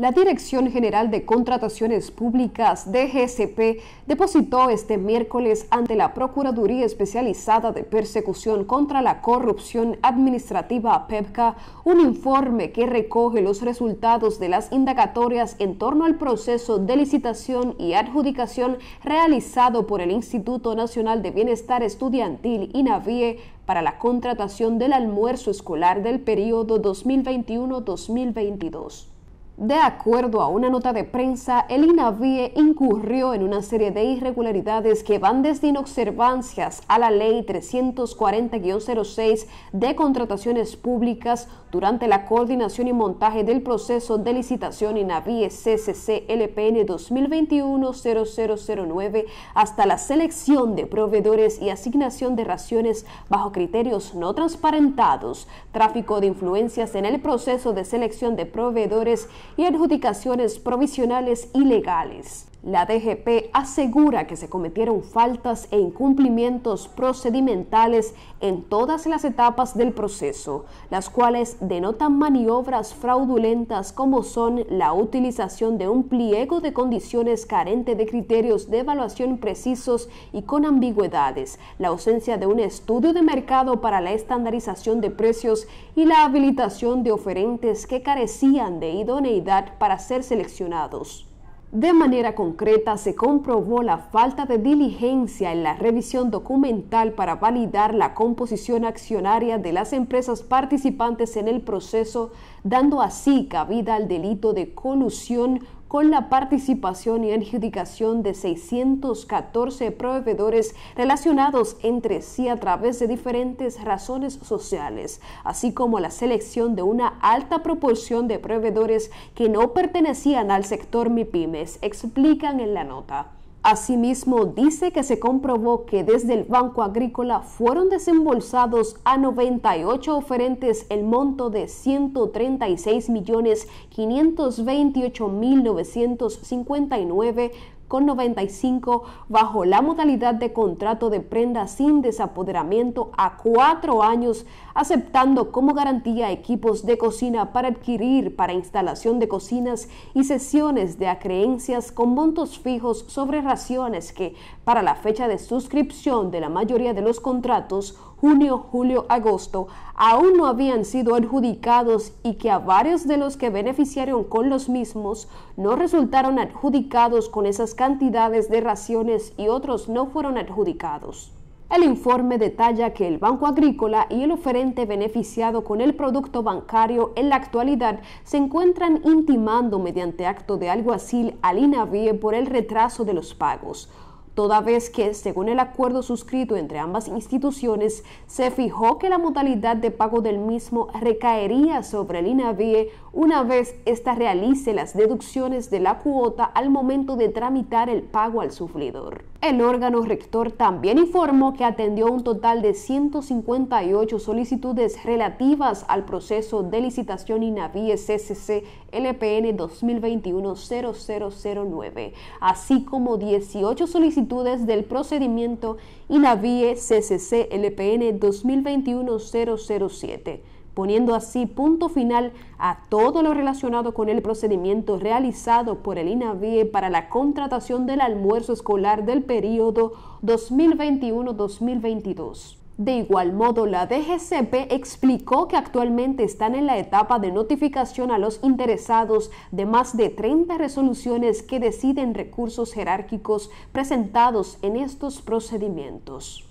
La Dirección General de Contrataciones Públicas, DGCP, depositó este miércoles ante la Procuraduría Especializada de Persecución contra la Corrupción Administrativa, PEPCA, un informe que recoge los resultados de las indagatorias en torno al proceso de licitación y adjudicación realizado por el Instituto Nacional de Bienestar Estudiantil, INAVIE, para la contratación del almuerzo escolar del periodo 2021-2022. De acuerdo a una nota de prensa, el INAVIE incurrió en una serie de irregularidades que van desde inobservancias a la Ley 340-06 de contrataciones públicas durante la coordinación y montaje del proceso de licitación INAVIE CCC-LPN 2021-0009 hasta la selección de proveedores y asignación de raciones bajo criterios no transparentados, tráfico de influencias en el proceso de selección de proveedores y adjudicaciones provisionales ilegales. La DGP asegura que se cometieron faltas e incumplimientos procedimentales en todas las etapas del proceso, las cuales denotan maniobras fraudulentas como son la utilización de un pliego de condiciones carente de criterios de evaluación precisos y con ambigüedades, la ausencia de un estudio de mercado para la estandarización de precios y la habilitación de oferentes que carecían de idoneidad para ser seleccionados. De manera concreta, se comprobó la falta de diligencia en la revisión documental para validar la composición accionaria de las empresas participantes en el proceso, dando así cabida al delito de colusión con la participación y adjudicación de 614 proveedores relacionados entre sí a través de diferentes razones sociales, así como la selección de una alta proporción de proveedores que no pertenecían al sector MIPIMES, explican en la nota. Asimismo, dice que se comprobó que desde el Banco Agrícola fueron desembolsados a 98 oferentes el monto de $136.528.959. millones mil con 95 bajo la modalidad de contrato de prenda sin desapoderamiento a cuatro años, aceptando como garantía equipos de cocina para adquirir para instalación de cocinas y sesiones de acreencias con montos fijos sobre raciones que, para la fecha de suscripción de la mayoría de los contratos, junio, julio, agosto, aún no habían sido adjudicados y que a varios de los que beneficiaron con los mismos no resultaron adjudicados con esas cantidades de raciones y otros no fueron adjudicados. El informe detalla que el Banco Agrícola y el oferente beneficiado con el producto bancario en la actualidad se encuentran intimando mediante acto de alguacil al INAVIE por el retraso de los pagos toda vez que, según el acuerdo suscrito entre ambas instituciones, se fijó que la modalidad de pago del mismo recaería sobre el INAVIE una vez ésta realice las deducciones de la cuota al momento de tramitar el pago al sufridor. El órgano rector también informó que atendió un total de 158 solicitudes relativas al proceso de licitación INAVIE CCC LPN 2021-0009, así como 18 solicitudes del procedimiento INAVIE CCC LPN 2021-007 poniendo así punto final a todo lo relacionado con el procedimiento realizado por el INAVIE para la contratación del almuerzo escolar del periodo 2021-2022. De igual modo, la DGCP explicó que actualmente están en la etapa de notificación a los interesados de más de 30 resoluciones que deciden recursos jerárquicos presentados en estos procedimientos.